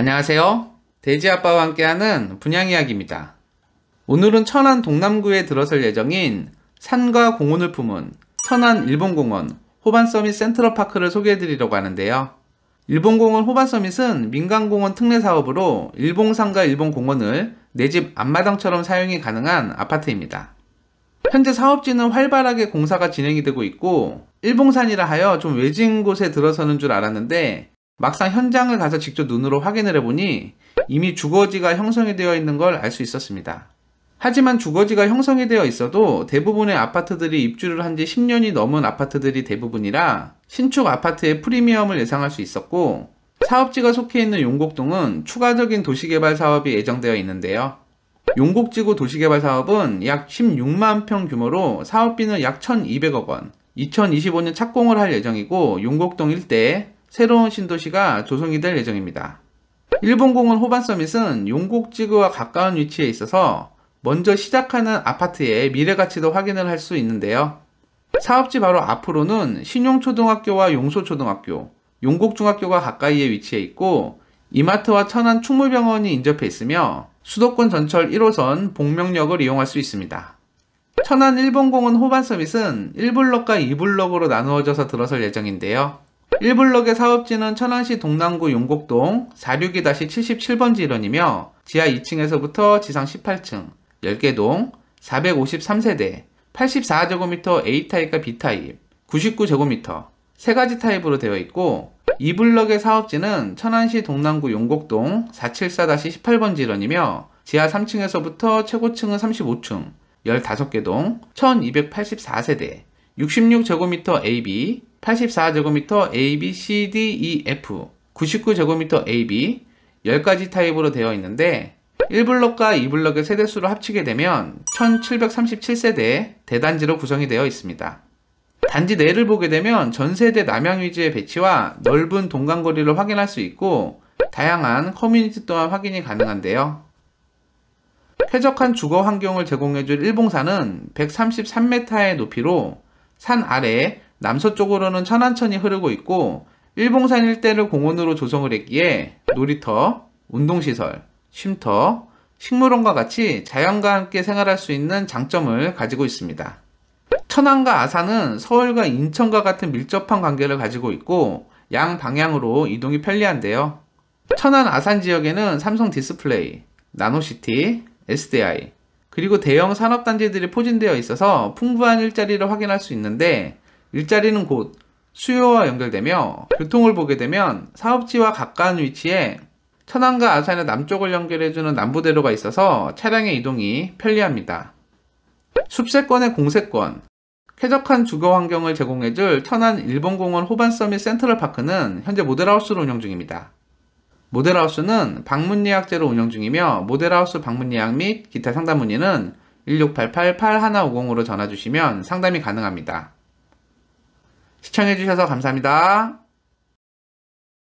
안녕하세요. 돼지아빠와 함께하는 분양이야기입니다. 오늘은 천안 동남구에 들어설 예정인 산과 공원을 품은 천안 일본공원 호반서밋 센트럴파크를 소개해드리려고 하는데요. 일본공원 호반서밋은 민간공원 특례 사업으로 일본산과 일본공원을 내 집 앞마당처럼 사용이 가능한 아파트입니다. 현재 사업지는 활발하게 공사가 진행이 되고 있고 일봉산이라 하여 좀 외진 곳에 들어서는 줄 알았는데 막상 현장을 가서 직접 눈으로 확인을 해보니 이미 주거지가 형성이 되어 있는 걸 알 수 있었습니다. 하지만 주거지가 형성이 되어 있어도 대부분의 아파트들이 입주를 한 지 10년이 넘은 아파트들이 대부분이라 신축 아파트의 프리미엄을 예상할 수 있었고 사업지가 속해 있는 용곡동은 추가적인 도시개발 사업이 예정되어 있는데요. 용곡지구 도시개발 사업은 약 16만 평 규모로 사업비는 약 1200억 원, 2025년 착공을 할 예정이고 용곡동 일대에 새로운 신도시가 조성이 될 예정입니다. 일본공원 호반 서밋은 용곡지구와 가까운 위치에 있어서 먼저 시작하는 아파트의 미래 가치도 확인을 할 수 있는데요. 사업지 바로 앞으로는 신용초등학교와 용소초등학교, 용곡중학교가 가까이에 위치해 있고 이마트와 천안 충무병원이 인접해 있으며 수도권 전철 1호선 복명역을 이용할 수 있습니다. 천안 일본공원 호반 서밋은 1블럭과 2블럭으로 나누어져서 들어설 예정인데요. 1블럭의 사업지는 천안시 동남구 용곡동 462-77번지 일원이며 지하 2층에서부터 지상 18층 10개동 453세대 84제곱미터 A타입과 B타입 99제곱미터 세 가지 타입으로 되어 있고 2블럭의 사업지는 천안시 동남구 용곡동 474-18번지 일원이며 지하 3층에서부터 최고층은 35층 15개동 1284세대 66제곱미터 AB 84제곱미터 AB, CD, E, F 99제곱미터 AB 10가지 타입으로 되어 있는데 1블럭과 2블럭의 세대수를 합치게 되면 1737세대의 대단지로 구성이 되어 있습니다. 단지 내를 보게 되면 전세대 남향 위주의 배치와 넓은 동강거리를 확인할 수 있고 다양한 커뮤니티 또한 확인이 가능한데요. 쾌적한 주거 환경을 제공해줄 일봉산은 133m의 높이로 산 아래에 남서쪽으로는 천안천이 흐르고 있고 일봉산 일대를 공원으로 조성을 했기에 놀이터, 운동시설, 쉼터, 식물원과 같이 자연과 함께 생활할 수 있는 장점을 가지고 있습니다. 천안과 아산은 서울과 인천과 같은 밀접한 관계를 가지고 있고 양 방향으로 이동이 편리한데요. 천안 아산 지역에는 삼성 디스플레이, 나노시티, SDI, 그리고 대형 산업단지들이 포진되어 있어서 풍부한 일자리를 확인할 수 있는데 일자리는 곧, 수요와 연결되며 교통을 보게 되면 사업지와 가까운 위치에 천안과 아산의 남쪽을 연결해주는 남부대로가 있어서 차량의 이동이 편리합니다. 숲세권의 공세권, 쾌적한 주거 환경을 제공해줄 천안 일본공원 호반섬이 센트럴파크는 현재 모델하우스로 운영 중입니다. 모델하우스는 방문 예약제로 운영 중이며 모델하우스 방문 예약 및 기타 상담 문의는 1 6 8 8 8 1 5 0으로 전화 주시면 상담이 가능합니다. 시청해주셔서 감사합니다.